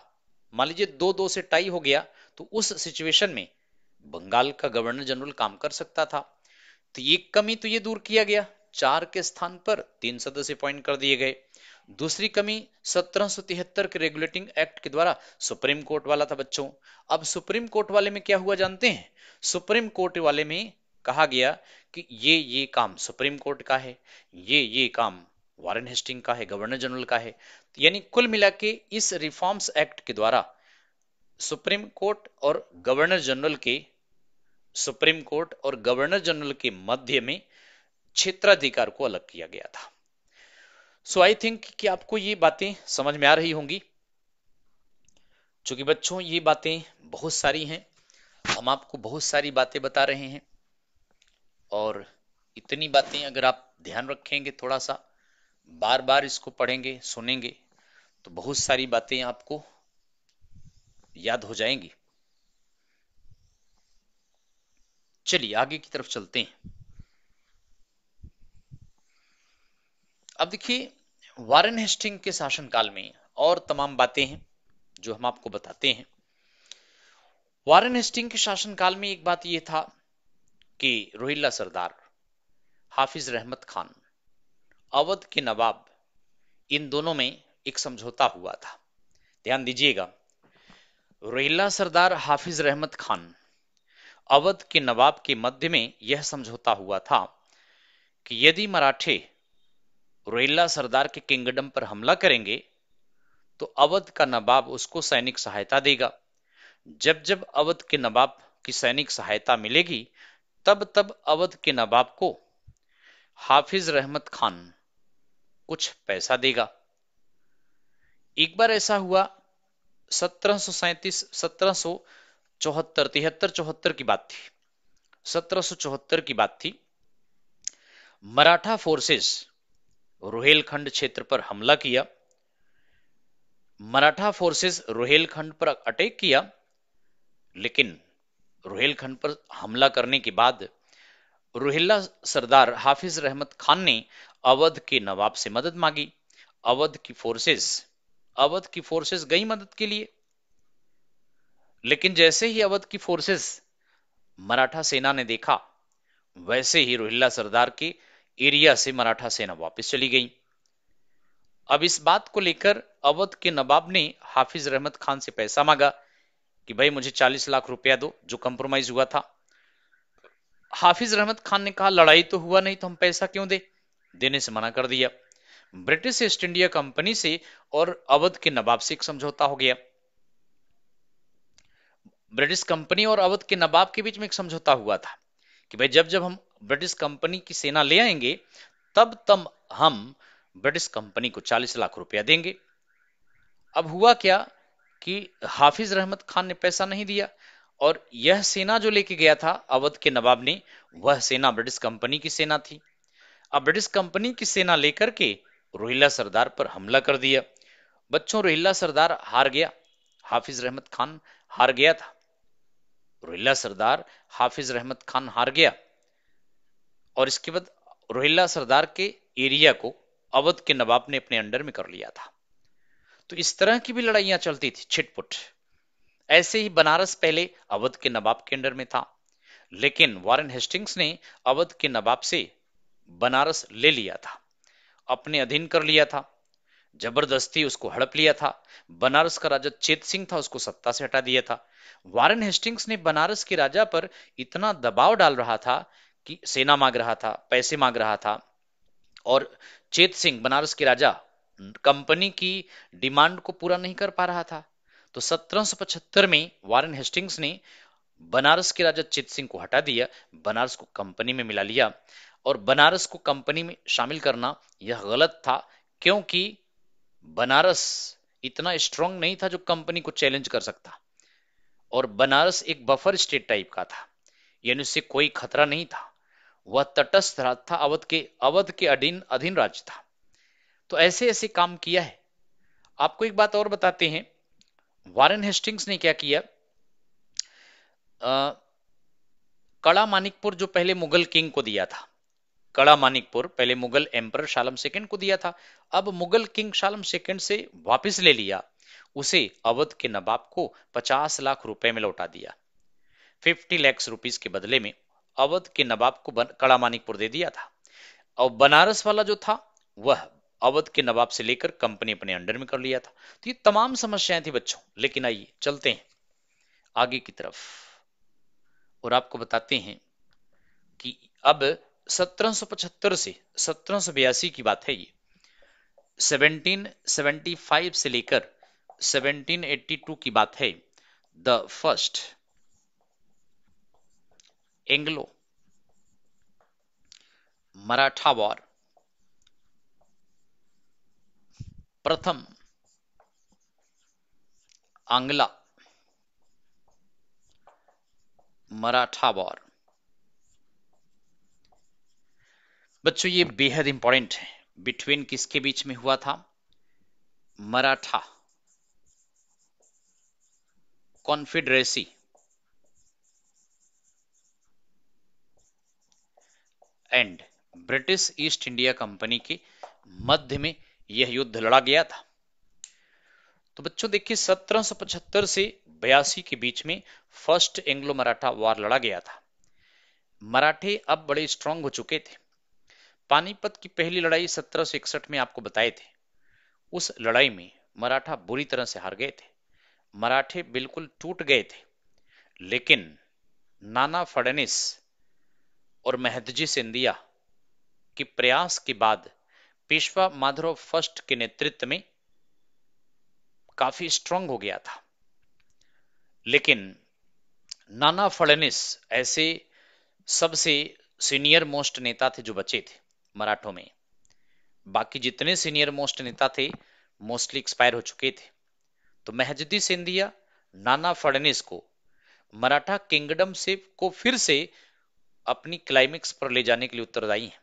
मान लीजिए दो दो से टाई हो गया तो उस सिचुएशन में बंगाल का गवर्नर जनरल काम कर सकता था तो ये कमी तो ये दूर किया गया चार के स्थान पर तीन सदस्य अपॉइंट कर दिए गए दूसरी कमी सत्रह के रेगुलेटिंग एक्ट के द्वारा सुप्रीम कोर्ट वाला था बच्चों अब सुप्रीम कोर्ट वाले में क्या हुआ जानते हैं सुप्रीम कोर्ट वाले में कहा गया कि ये ये काम सुप्रीम कोर्ट का है ये ये काम वारन हेस्टिंग का है गवर्नर जनरल का है यानी कुल मिला के इस रिफॉर्म्स एक्ट के द्वारा सुप्रीम कोर्ट और गवर्नर जनरल के सुप्रीम कोर्ट और गवर्नर जनरल के मध्य में क्षेत्राधिकार को अलग किया गया था सो आई थिंक कि आपको ये बातें समझ में आ रही होंगी चूंकि बच्चों ये बातें बहुत सारी हैं हम आपको बहुत सारी बातें बता रहे हैं और इतनी बातें अगर आप ध्यान रखेंगे थोड़ा सा बार बार इसको पढ़ेंगे सुनेंगे तो बहुत सारी बातें आपको याद हो जाएंगी चलिए आगे की तरफ चलते हैं अब देखिए वारन हेस्टिंग के शासनकाल में और तमाम बातें हैं जो हम आपको बताते हैं वारन हेस्टिंग के शासनकाल में एक बात यह था कि रोहिल्ला सरदार हाफिज रहमत खान अवध के नवाब इन दोनों में एक समझौता हुआ था ध्यान दीजिएगा रोहिल्ला सरदार हाफिज रहमत खान अवध के नवाब के मध्य में यह समझौता हुआ था कि यदि मराठे रोहिल्ला सरदार के किंगडम पर हमला करेंगे तो अवध का नवाब उसको सैनिक सहायता देगा जब जब अवध के नवाब की सैनिक सहायता मिलेगी तब तब अवध के नवाब को हाफिज रहमत खान कुछ पैसा देगा एक बार ऐसा हुआ सत्रह सो सैतीस सत्रह चौहत्तर तिहत्तर चौहत्तर की बात थी सत्रह चौहत्तर की बात थी मराठा फोर्सेस रोहेलखंड क्षेत्र पर हमला किया मराठा फोर्सेस रोहेलखंड पर अटैक किया लेकिन रोहेलखंड पर हमला करने के बाद रोहिल्ला सरदार हाफिज रहमत खान ने अवध के नवाब से मदद मांगी अवध की फोर्सेस अवध की फोर्सेस गई मदद के लिए लेकिन जैसे ही अवध की फोर्सेस मराठा सेना ने देखा वैसे ही रोहिल्ला सरदार के एरिया से मराठा सेना वापस चली गई अब इस बात को लेकर अवध के नवाब ने हाफिज रहमत खान से पैसा मांगा कि भाई मुझे 40 लाख रुपया दो जो कंप्रोमाइज हुआ था हाफिज रहमत खान ने कहा लड़ाई तो हुआ नहीं तो हम पैसा क्यों दे देने से मना कर दिया ब्रिटिश ईस्ट इंडिया कंपनी से और अवध के नवाब से एक समझौता हो गया ब्रिटिश कंपनी और अवध के नवाब के बीच में एक समझौता हुआ था कि भाई जब जब हम ब्रिटिश कंपनी की सेना ले आएंगे तब तब हम ब्रिटिश कंपनी को 40 लाख रुपया देंगे अब हुआ क्या कि हाफिज रहमत खान ने पैसा नहीं दिया और यह सेना जो लेके गया था अवध के नवाब ने वह सेना ब्रिटिश कंपनी की सेना थी अब ब्रिटिश कंपनी की सेना लेकर के रोहिला सरदार पर हमला कर दिया बच्चों रोहिला सरदार हार गया हाफिज रहमत खान हार गया था रोहिल्ला सरदार हाफिज रहमत खान हार गया और इसके बाद रोहिल्ला सरदार के एरिया को अवध के नवाब ने अपने अंडर में कर लिया था तो इस तरह की भी लड़ाइयां चलती थी छिटपुट ऐसे ही बनारस पहले अवध के नवाब के अंडर में था लेकिन वारेन हेस्टिंग्स ने अवध के नवाब से बनारस ले लिया था अपने अधीन कर लिया था जबरदस्ती उसको हड़प लिया था बनारस का राजा चेत सिंह था उसको सत्ता से हटा दिया था वारन हेस्टिंग्स ने बनारस के राजा पर इतना दबाव डाल रहा था कि सेना मांग रहा था पैसे मांग रहा था और चेत सिंह बनारस के राजा कंपनी की डिमांड को पूरा नहीं कर पा रहा था तो 1775 में वारन हेस्टिंग्स ने बनारस के राजा चित सिंह को हटा दिया बनारस को कंपनी में मिला लिया और बनारस को कंपनी में शामिल करना यह गलत था क्योंकि बनारस इतना स्ट्रांग नहीं था जो कंपनी को चैलेंज कर सकता और बनारस एक बफर स्टेट टाइप का था यानी उससे कोई खतरा नहीं था वह तटस्थ राज था अवध के अवध के अधीन अधीन राज्य था तो ऐसे ऐसे काम किया है आपको एक बात और बताते हैं वारन हेस्टिंग्स ने क्या किया आ, कड़ा मानिकपुर जो पहले मुगल किंग को दिया था कड़ा मानिकपुर पहले मुगल एम्पर शालम सेकेंड को दिया था अब मुगल किंग शालम सेकेंड से वापिस ले लिया उसे अवध के नवाब को 50 लाख रुपए में लौटा दिया 50 लाख रुपीस के बदले में अवध के नवाब को कड़ा मानिकपुर दे दिया था और बनारस वाला जो था वह अवध के नवाब से लेकर कंपनी अपने अंडर में कर लिया था तो ये तमाम समस्याएं थी बच्चों लेकिन आइए चलते हैं आगे की तरफ और आपको बताते हैं कि अब 1775 से सत्रह की बात है ये 1775 से लेकर 1782 की बात है the first Anglo Maratha war प्रथम आंग्ला मराठा वॉर बच्चों ये बेहद इंपॉर्टेंट है बिटवीन किसके बीच में हुआ था Maratha confederacy and British East India company के मध्य में यह युद्ध लड़ा गया था तो बच्चों देखिए 1775 से बयासी के बीच में फर्स्ट एंग्लो मराठा वॉर लड़ा गया था मराठे अब बड़े स्ट्रांग हो चुके थे पानीपत की पहली लड़ाई सत्रह में आपको बताए थे उस लड़ाई में मराठा बुरी तरह से हार गए थे मराठे बिल्कुल टूट गए थे लेकिन नाना फडनिस और महदजी सिंधिया के प्रयास के बाद पेशवा माधुराव फर्स्ट के नेतृत्व में काफी स्ट्रांग हो गया था लेकिन नाना फडनिस ऐसे सबसे सीनियर मोस्ट नेता थे जो बचे थे मराठों में बाकी जितने सीनियर मोस्ट नेता थे मोस्टली एक्सपायर हो चुके थे तो महजदी सिंधिया नाना फडनीस को मराठा किंगडम से को फिर से अपनी क्लाइमेक्स पर ले जाने के लिए उत्तरदायी हैं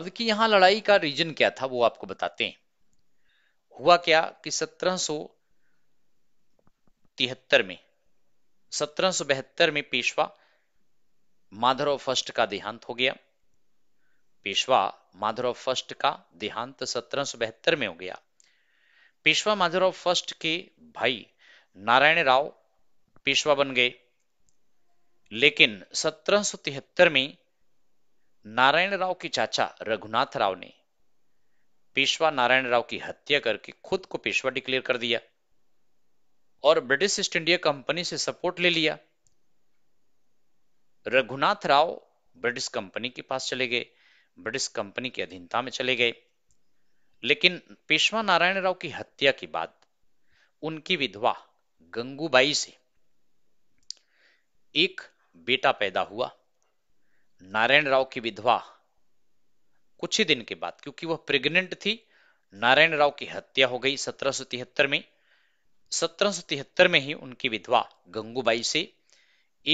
अब कि यहां लड़ाई का रीजन क्या था वो आपको बताते हैं हुआ क्या कि सत्रह तिहत्तर में सत्रह में पेशवा माधवराव फर्स्ट का देहांत हो गया पेशवा माधुराव फर्स्ट का देहांत सत्रह में हो गया पेशवा माधुराव फर्स्ट के भाई नारायण राव पेशवा बन गए लेकिन सत्रह में नारायण राव के चाचा रघुनाथ राव ने पेशवा नारायण राव की हत्या करके खुद को पेशवा डिक्लेयर कर दिया और ब्रिटिश ईस्ट इंडिया कंपनी से सपोर्ट ले लिया रघुनाथ राव ब्रिटिश कंपनी के पास चले गए ब्रिटिश कंपनी की अधीनता में चले गए लेकिन पेशवा नारायण राव की हत्या के बाद उनकी विधवा गंगूबाई से एक बेटा पैदा हुआ नारायण राव की विधवा कुछ ही दिन के बाद क्योंकि वह प्रेग्नेंट थी नारायण राव की हत्या हो गई सत्रह में सत्रह में ही उनकी विधवा गंगूबाई से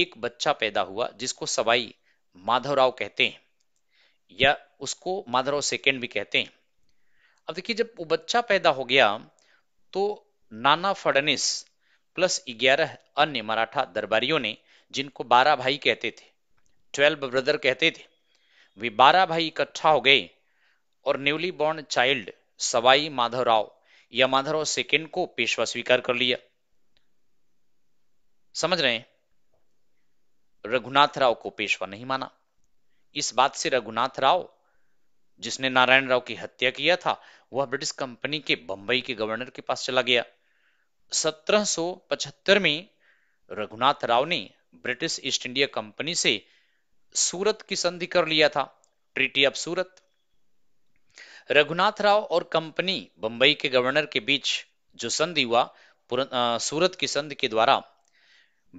एक बच्चा पैदा हुआ जिसको सवाई माधवराव कहते हैं या उसको मदर और सेकेंड भी कहते हैं अब देखिए जब वो बच्चा पैदा हो गया तो नाना फडनिस प्लस ग्यारह अन्य मराठा दरबारियों ने जिनको बारह भाई कहते थे ट्वेल्व ब्रदर कहते थे वे बारह भाई इकट्ठा हो गए और newly born child Sawai Madhavrao या माधवराव सेकेंड को पेशवा स्वीकार कर लिया समझ रहे हैं रघुनाथ राव को पेशवा नहीं माना इस बात से रघुनाथ राव जिसने नारायण राव की हत्या किया था वह ब्रिटिश कंपनी के बंबई के गवर्नर के पास चला गया 1775 में रघुनाथ राव ने ब्रिटिश ईस्ट इंडिया कंपनी से सूरत की संधि कर लिया था ट्रीटी ऑफ सूरत रघुनाथ राव और कंपनी बंबई के गवर्नर के बीच जो संधि हुआ सूरत की संधि के द्वारा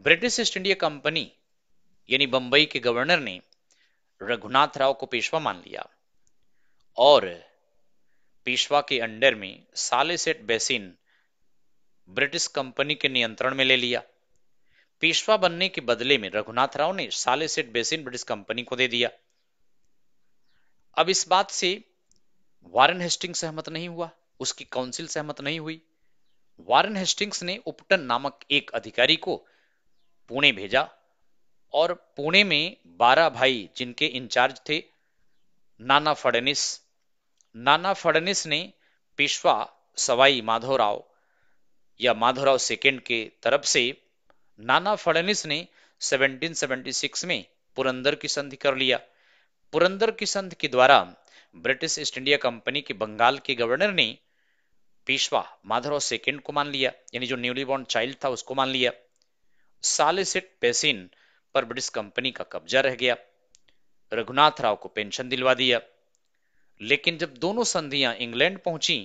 ब्रिटिश ईस्ट इंडिया कंपनी यानी बंबई के गवर्नर ने रघुनाथ राव को पेशवा मान लिया और पेशवा के अंडर में सालेसेट बेसिन ब्रिटिश कंपनी के नियंत्रण में ले लिया पेशवा बनने के बदले में रघुनाथ राव ने सालेसेट बेसिन ब्रिटिश कंपनी को दे दिया अब इस बात से वारन हेस्टिंग सहमत नहीं हुआ उसकी काउंसिल सहमत नहीं हुई वारन हेस्टिंग्स ने उपटन नामक एक अधिकारी को पुणे भेजा और पुणे में बारह भाई जिनके इंचार्ज थे नाना फडनिस नाना फडनिस ने पेशवा सवाई माधवराव या माधवराव सेकेंड के तरफ से नाना फडनिस ने 1776 में पुरंदर की संधि कर लिया पुरंदर की संधि के द्वारा ब्रिटिश ईस्ट इंडिया कंपनी के बंगाल के गवर्नर ने पेशवा माधवराव सेकेंड को मान लिया यानी जो न्यूली बॉर्न चाइल्ड था उसको मान लिया सालिसिट पेसिन पर ब्रिटिश कंपनी का कब्जा रह गया रघुनाथ राव को पेंशन दिलवा दिया लेकिन जब दोनों संधियां इंग्लैंड पहुंची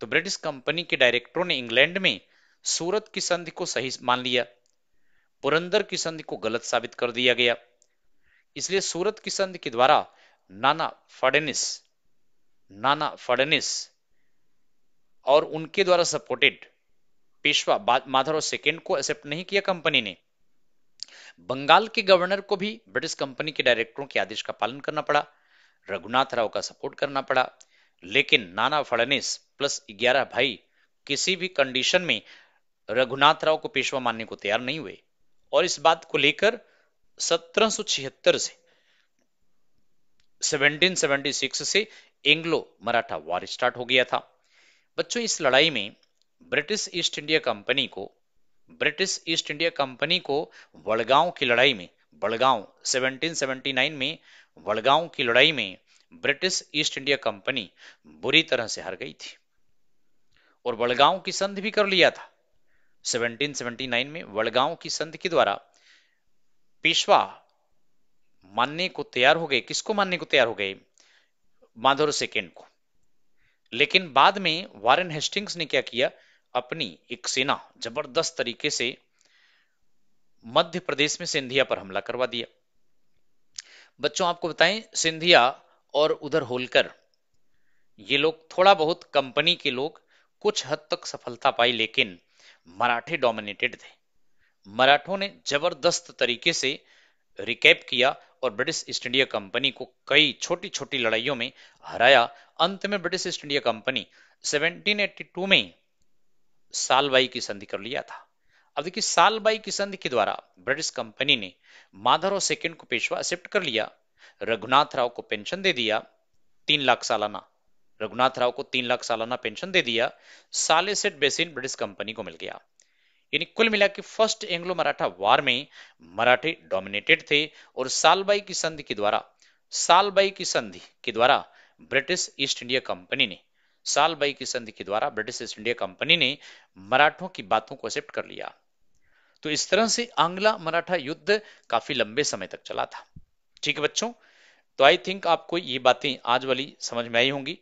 तो ब्रिटिश कंपनी के डायरेक्टरों ने इंग्लैंड में सूरत की संधि को सही मान लिया पुरंदर की संधि को गलत साबित कर दिया गया इसलिए सूरत की संधि के द्वारा नाना फडनिस नाना फडनिस और उनके द्वारा सपोर्टेड पेशवा माधव सेकेंड को एक्सेप्ट नहीं किया कंपनी ने बंगाल के गवर्नर को भी ब्रिटिश कंपनी के डायरेक्टरों के आदेश का पालन करना पड़ा रघुनाथ राव का सपोर्ट करना पड़ा लेकिन नाना फड़नेस प्लस ग्यारह भाई किसी भी कंडीशन में रघुनाथ राव को पेशवा मानने को तैयार नहीं हुए और इस बात को लेकर 1776 से 1776 से एंग्लो मराठा वॉर स्टार्ट हो गया था बच्चों इस लड़ाई में ब्रिटिश ईस्ट इंडिया कंपनी को ब्रिटिश ईस्ट इंडिया कंपनी को वड़गांव की लड़ाई में वड़गांव 1779 में वड़गांव की लड़ाई में ब्रिटिश ईस्ट इंडिया कंपनी बुरी तरह से हार गई थी और वड़गांव की संधि भी कर लिया था 1779 में वड़गांव की संधि के द्वारा पेशवा मानने को तैयार हो गए किसको मानने को तैयार हो गए माधोर सेकेंड को लेकिन बाद में वारन हेस्टिंग्स ने क्या किया अपनी एक सेना जबरदस्त तरीके से मध्य प्रदेश में सिंधिया पर हमला करवा दिया बच्चों आपको बताएं सिंधिया और उधर होलकर ये लोग थोड़ा बहुत कंपनी के लोग कुछ हद तक सफलता पाई लेकिन मराठे डोमिनेटेड थे मराठों ने जबरदस्त तरीके से रिकैप किया और ब्रिटिश ईस्ट इंडिया कंपनी को कई छोटी छोटी लड़ाइयों में हराया अंत में ब्रिटिश ईस्ट इंडिया कंपनी 1782 में सालबाई की संधि कर लिया था अब देखिए सालबाई की संधि के द्वारा ब्रिटिश कंपनी ने माधव सेकंड को पेशवा एक्सेप्ट कर लिया रघुनाथ राव को पेंशन दे दिया तीन लाख सालाना रघुनाथ राव को तीन लाख सालाना पेंशन दे दिया साले सेट बेसिन ब्रिटिश कंपनी को मिल गया यानी कुल मिला के फर्स्ट एंग्लो मराठा वार में मराठे डोमिनेटेड थे और सालबाई की संधि के द्वारा सालबाई की संधि के द्वारा ब्रिटिश ईस्ट इंडिया कंपनी ने सालबाई की संधि के द्वारा ब्रिटिश ईस्ट इंडिया कंपनी ने मराठों की बातों को एक्सेप्ट कर लिया तो इस तरह से आंग्ला मराठा युद्ध काफी लंबे समय तक चला था ठीक है बच्चों तो आई थिंक आपको ये बातें आज वाली समझ में आई होंगी